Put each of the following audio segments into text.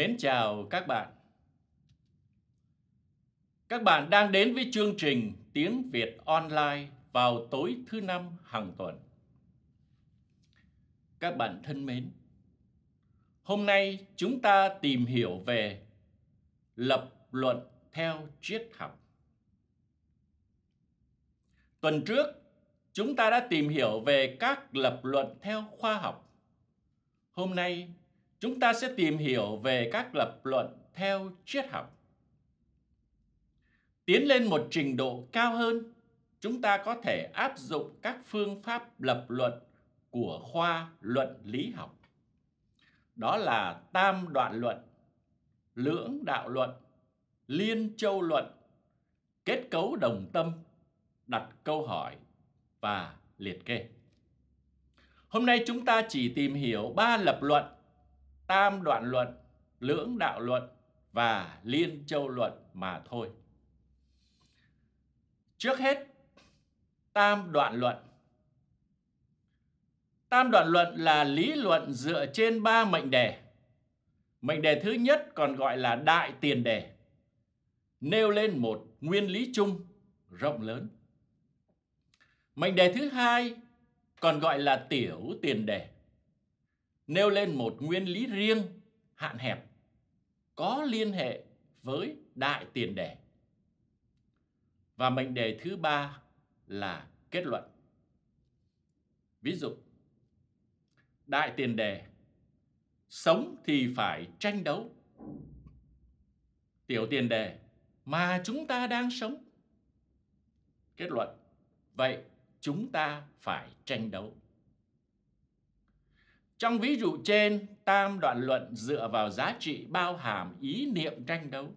Mến chào các bạn. Các bạn đang đến với chương trình Tiếng Việt Online vào tối thứ năm hàng tuần. Các bạn thân mến, hôm nay chúng ta tìm hiểu về lập luận theo triết học. Tuần trước, chúng ta đã tìm hiểu về các lập luận theo khoa học. Hôm nay chúng ta sẽ tìm hiểu về các lập luận theo triết học. Tiến lên một trình độ cao hơn, chúng ta có thể áp dụng các phương pháp lập luận của khoa luận lý học. Đó là tam đoạn luận, lưỡng đạo luận, liên châu luận, kết cấu đồng tâm, đặt câu hỏi và liệt kê. Hôm nay chúng ta chỉ tìm hiểu ba lập luận tam đoạn luận, lưỡng đạo luận và liên châu luận mà thôi. Trước hết, tam đoạn luận. Tam đoạn luận là lý luận dựa trên ba mệnh đề. Mệnh đề thứ nhất còn gọi là đại tiền đề, nêu lên một nguyên lý chung rộng lớn. Mệnh đề thứ hai còn gọi là tiểu tiền đề nêu lên một nguyên lý riêng hạn hẹp có liên hệ với đại tiền đề. Và mệnh đề thứ ba là kết luận. Ví dụ, đại tiền đề sống thì phải tranh đấu. Tiểu tiền đề mà chúng ta đang sống. Kết luận, vậy chúng ta phải tranh đấu. Trong ví dụ trên, tam đoạn luận dựa vào giá trị bao hàm ý niệm tranh đấu.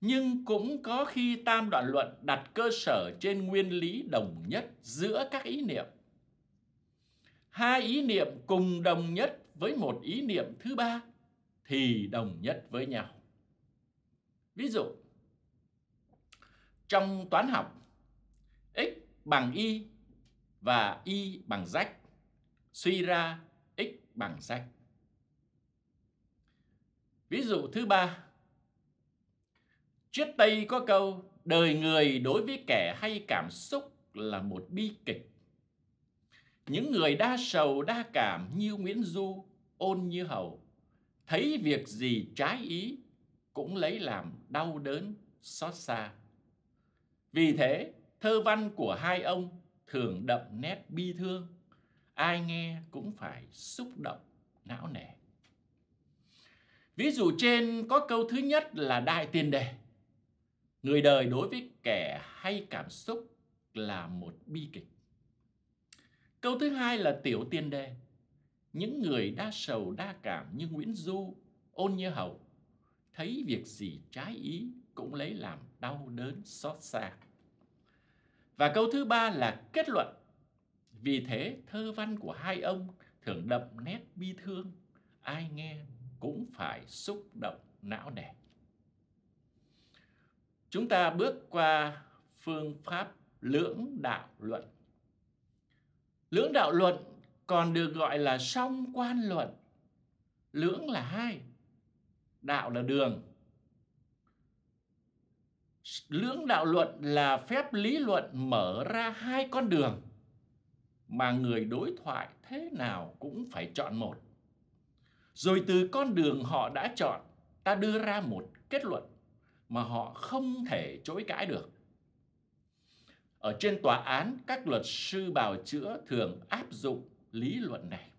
Nhưng cũng có khi tam đoạn luận đặt cơ sở trên nguyên lý đồng nhất giữa các ý niệm. Hai ý niệm cùng đồng nhất với một ý niệm thứ ba thì đồng nhất với nhau. Ví dụ, trong toán học, x bằng y và y bằng rách suy ra x bằng xanh. Ví dụ thứ ba. triết Tây có câu đời người đối với kẻ hay cảm xúc là một bi kịch. Những người đa sầu đa cảm như Nguyễn Du, ôn như hầu, thấy việc gì trái ý cũng lấy làm đau đớn, xót xa. Vì thế, thơ văn của hai ông thường đậm nét bi thương ai nghe cũng phải xúc động, não nề. Ví dụ trên có câu thứ nhất là đại tiền đề. Người đời đối với kẻ hay cảm xúc là một bi kịch. Câu thứ hai là tiểu tiền đề. Những người đa sầu đa cảm như Nguyễn Du, Ôn Như Hầu thấy việc gì trái ý cũng lấy làm đau đớn xót xa. Và câu thứ ba là kết luận vì thế thơ văn của hai ông thường đậm nét bi thương, ai nghe cũng phải xúc động não nề. Chúng ta bước qua phương pháp lưỡng đạo luận. Lưỡng đạo luận còn được gọi là song quan luận. Lưỡng là hai, đạo là đường. Lưỡng đạo luận là phép lý luận mở ra hai con đường mà người đối thoại thế nào cũng phải chọn một. Rồi từ con đường họ đã chọn, ta đưa ra một kết luận mà họ không thể chối cãi được. Ở trên tòa án, các luật sư bào chữa thường áp dụng lý luận này.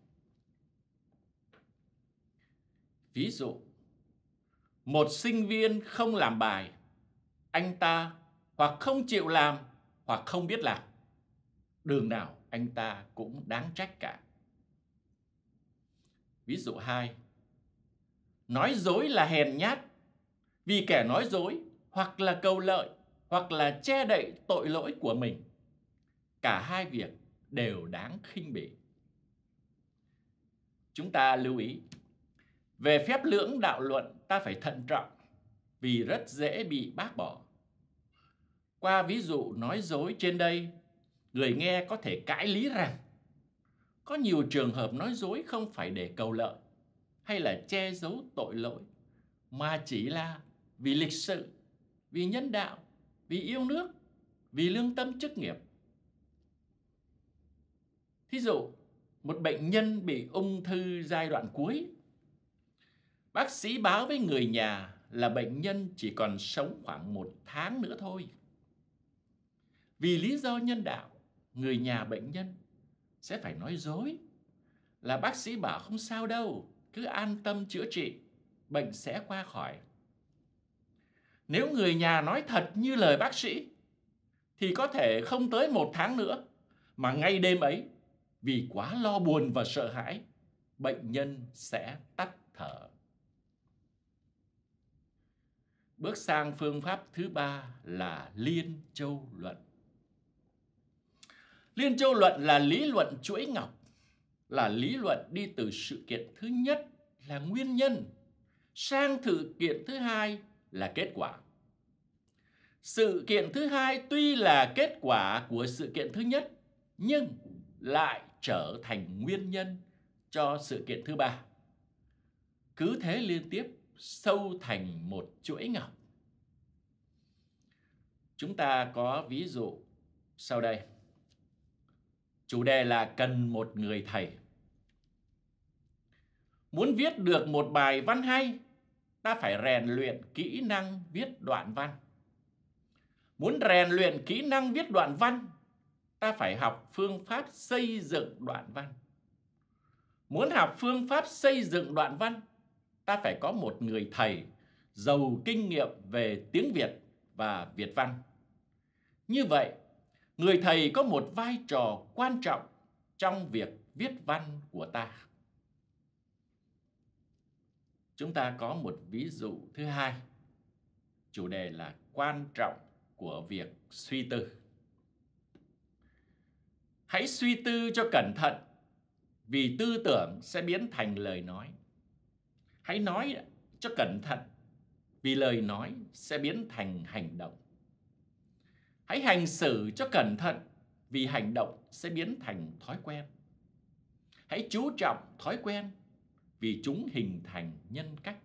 Ví dụ, một sinh viên không làm bài, anh ta hoặc không chịu làm hoặc không biết làm. Đường nào anh ta cũng đáng trách cả. Ví dụ 2. Nói dối là hèn nhát vì kẻ nói dối hoặc là cầu lợi hoặc là che đậy tội lỗi của mình. Cả hai việc đều đáng khinh bỉ. Chúng ta lưu ý, về phép lưỡng đạo luận ta phải thận trọng vì rất dễ bị bác bỏ. Qua ví dụ nói dối trên đây, Người nghe có thể cãi lý rằng có nhiều trường hợp nói dối không phải để cầu lợi hay là che giấu tội lỗi mà chỉ là vì lịch sự, vì nhân đạo, vì yêu nước, vì lương tâm chức nghiệp. Thí dụ, một bệnh nhân bị ung thư giai đoạn cuối. Bác sĩ báo với người nhà là bệnh nhân chỉ còn sống khoảng một tháng nữa thôi. Vì lý do nhân đạo, người nhà bệnh nhân sẽ phải nói dối là bác sĩ bảo không sao đâu, cứ an tâm chữa trị, bệnh sẽ qua khỏi. Nếu người nhà nói thật như lời bác sĩ, thì có thể không tới một tháng nữa, mà ngay đêm ấy, vì quá lo buồn và sợ hãi, bệnh nhân sẽ tắt thở. Bước sang phương pháp thứ ba là liên châu luận. Liên Châu Luận là lý luận chuỗi ngọc, là lý luận đi từ sự kiện thứ nhất là nguyên nhân, sang sự kiện thứ hai là kết quả. Sự kiện thứ hai tuy là kết quả của sự kiện thứ nhất, nhưng lại trở thành nguyên nhân cho sự kiện thứ ba. Cứ thế liên tiếp sâu thành một chuỗi ngọc. Chúng ta có ví dụ sau đây. Chủ đề là cần một người thầy. Muốn viết được một bài văn hay, ta phải rèn luyện kỹ năng viết đoạn văn. Muốn rèn luyện kỹ năng viết đoạn văn, ta phải học phương pháp xây dựng đoạn văn. Muốn học phương pháp xây dựng đoạn văn, ta phải có một người thầy giàu kinh nghiệm về tiếng Việt và Việt văn. Như vậy, người thầy có một vai trò quan trọng trong việc viết văn của ta. Chúng ta có một ví dụ thứ hai, chủ đề là quan trọng của việc suy tư. Hãy suy tư cho cẩn thận vì tư tưởng sẽ biến thành lời nói. Hãy nói cho cẩn thận vì lời nói sẽ biến thành hành động. Hãy hành xử cho cẩn thận vì hành động sẽ biến thành thói quen. Hãy chú trọng thói quen vì chúng hình thành nhân cách.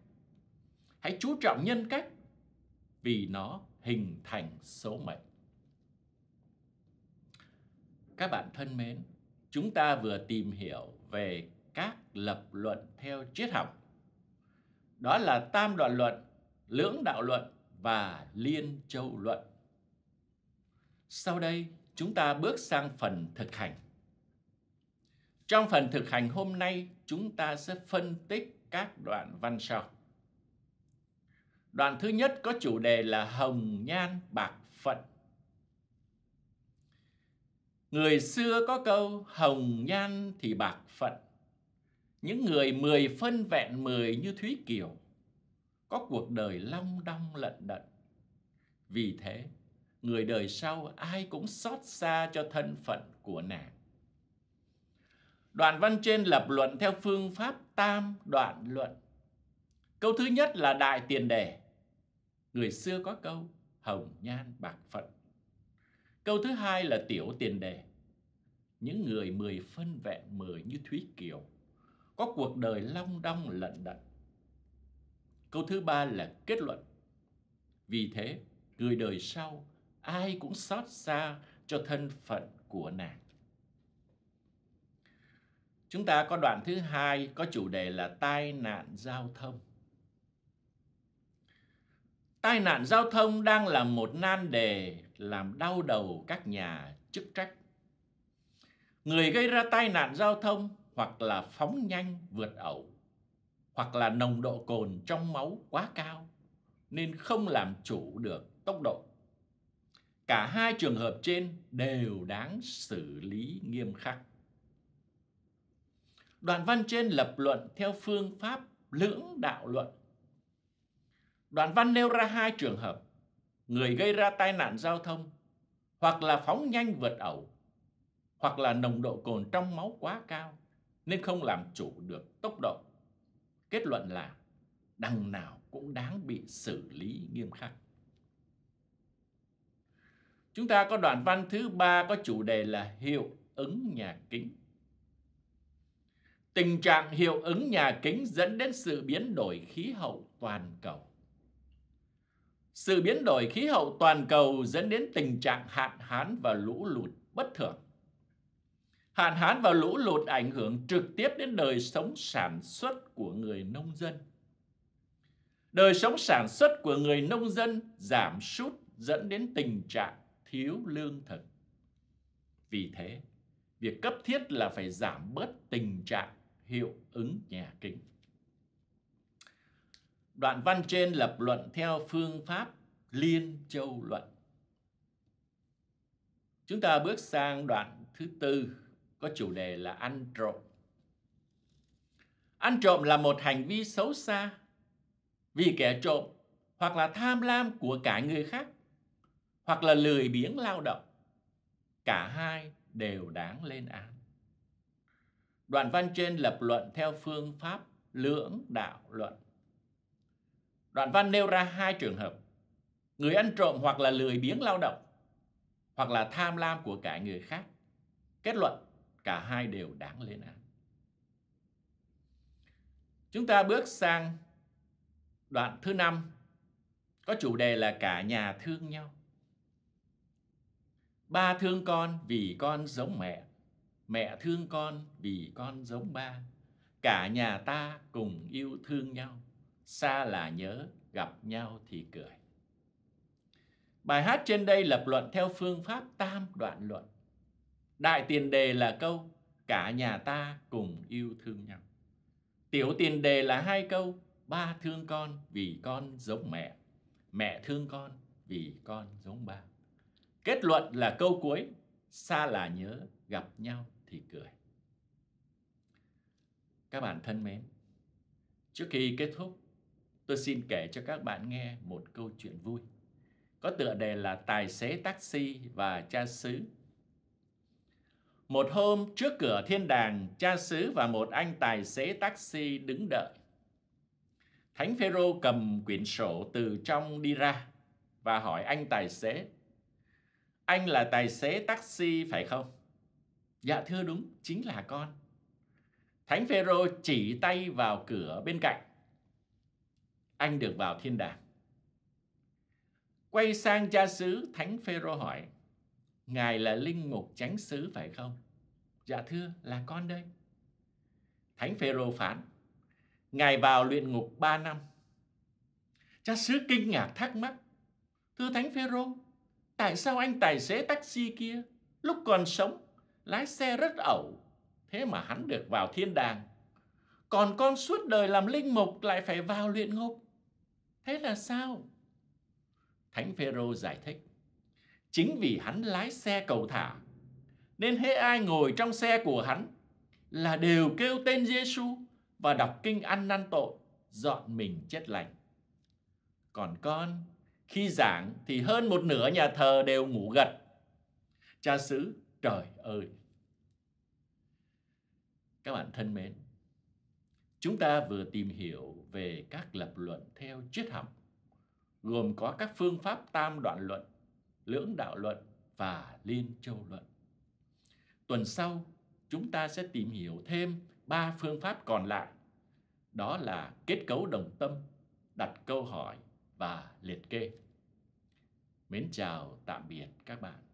Hãy chú trọng nhân cách vì nó hình thành số mệnh. Các bạn thân mến, chúng ta vừa tìm hiểu về các lập luận theo triết học. Đó là tam đoạn luận, lưỡng đạo luận và liên châu luận. Sau đây, chúng ta bước sang phần thực hành. Trong phần thực hành hôm nay, chúng ta sẽ phân tích các đoạn văn sau. Đoạn thứ nhất có chủ đề là Hồng Nhan Bạc Phận. Người xưa có câu hồng nhan thì bạc phận. Những người mười phân vẹn mười như Thúy Kiều có cuộc đời long đong lận đận. Vì thế, người đời sau ai cũng xót xa cho thân phận của nàng. Đoạn văn trên lập luận theo phương pháp tam đoạn luận. Câu thứ nhất là đại tiền đề. Người xưa có câu hồng nhan bạc phận. Câu thứ hai là tiểu tiền đề. Những người mười phân vẹn mười như Thúy Kiều có cuộc đời long đong lận đận. Câu thứ ba là kết luận. Vì thế, người đời sau ai cũng xót xa cho thân phận của nàng. Chúng ta có đoạn thứ hai có chủ đề là tai nạn giao thông. Tai nạn giao thông đang là một nan đề làm đau đầu các nhà chức trách. Người gây ra tai nạn giao thông hoặc là phóng nhanh vượt ẩu, hoặc là nồng độ cồn trong máu quá cao nên không làm chủ được tốc độ. Cả hai trường hợp trên đều đáng xử lý nghiêm khắc. Đoạn văn trên lập luận theo phương pháp lưỡng đạo luận. Đoạn văn nêu ra hai trường hợp, người gây ra tai nạn giao thông hoặc là phóng nhanh vượt ẩu hoặc là nồng độ cồn trong máu quá cao nên không làm chủ được tốc độ. Kết luận là đằng nào cũng đáng bị xử lý nghiêm khắc. Chúng ta có đoạn văn thứ ba có chủ đề là hiệu ứng nhà kính. Tình trạng hiệu ứng nhà kính dẫn đến sự biến đổi khí hậu toàn cầu. Sự biến đổi khí hậu toàn cầu dẫn đến tình trạng hạn hán và lũ lụt bất thường. Hạn hán và lũ lụt ảnh hưởng trực tiếp đến đời sống sản xuất của người nông dân. Đời sống sản xuất của người nông dân giảm sút dẫn đến tình trạng thiếu lương thực. Vì thế, việc cấp thiết là phải giảm bớt tình trạng hiệu ứng nhà kính. Đoạn văn trên lập luận theo phương pháp Liên Châu Luận. Chúng ta bước sang đoạn thứ tư có chủ đề là ăn trộm. Ăn trộm là một hành vi xấu xa vì kẻ trộm hoặc là tham lam của cả người khác hoặc là lười biếng lao động. Cả hai đều đáng lên án. Đoạn văn trên lập luận theo phương pháp lưỡng đạo luận. Đoạn văn nêu ra hai trường hợp. Người ăn trộm hoặc là lười biếng lao động, hoặc là tham lam của cả người khác. Kết luận, cả hai đều đáng lên án. Chúng ta bước sang đoạn thứ năm có chủ đề là cả nhà thương nhau. Ba thương con vì con giống mẹ, mẹ thương con vì con giống ba. Cả nhà ta cùng yêu thương nhau, xa là nhớ, gặp nhau thì cười. Bài hát trên đây lập luận theo phương pháp tam đoạn luận. Đại tiền đề là câu cả nhà ta cùng yêu thương nhau. Tiểu tiền đề là hai câu ba thương con vì con giống mẹ, mẹ thương con vì con giống ba. Kết luận là câu cuối, xa là nhớ, gặp nhau thì cười. Các bạn thân mến, trước khi kết thúc, tôi xin kể cho các bạn nghe một câu chuyện vui. Có tựa đề là Tài xế taxi và cha xứ. Một hôm trước cửa thiên đàng, cha xứ và một anh tài xế taxi đứng đợi. Thánh Phêrô cầm quyển sổ từ trong đi ra và hỏi anh tài xế anh là tài xế taxi phải không? Dạ thưa đúng, chính là con. Thánh Phêrô chỉ tay vào cửa bên cạnh. Anh được vào thiên đàng. Quay sang cha xứ, Thánh Phêrô hỏi: "Ngài là linh mục chánh xứ phải không?" "Dạ thưa, là con đây." Thánh Phêrô phán: "Ngài vào luyện ngục ba năm." Cha xứ kinh ngạc thắc mắc: "Thưa Thánh Phêrô, Tại sao anh tài xế taxi kia lúc còn sống lái xe rất ẩu thế mà hắn được vào thiên đàng. Còn con suốt đời làm linh mục lại phải vào luyện ngục. Thế là sao? Thánh Phêrô giải thích, chính vì hắn lái xe cầu thả nên hễ ai ngồi trong xe của hắn là đều kêu tên Giêsu và đọc kinh ăn năn tội, dọn mình chết lành. Còn con khi giảng thì hơn một nửa nhà thờ đều ngủ gật. Cha xứ, trời ơi! Các bạn thân mến, chúng ta vừa tìm hiểu về các lập luận theo triết học, gồm có các phương pháp tam đoạn luận, lưỡng đạo luận và liên châu luận. Tuần sau, chúng ta sẽ tìm hiểu thêm ba phương pháp còn lại. Đó là kết cấu đồng tâm, đặt câu hỏi, và liệt kê. Mến chào tạm biệt các bạn.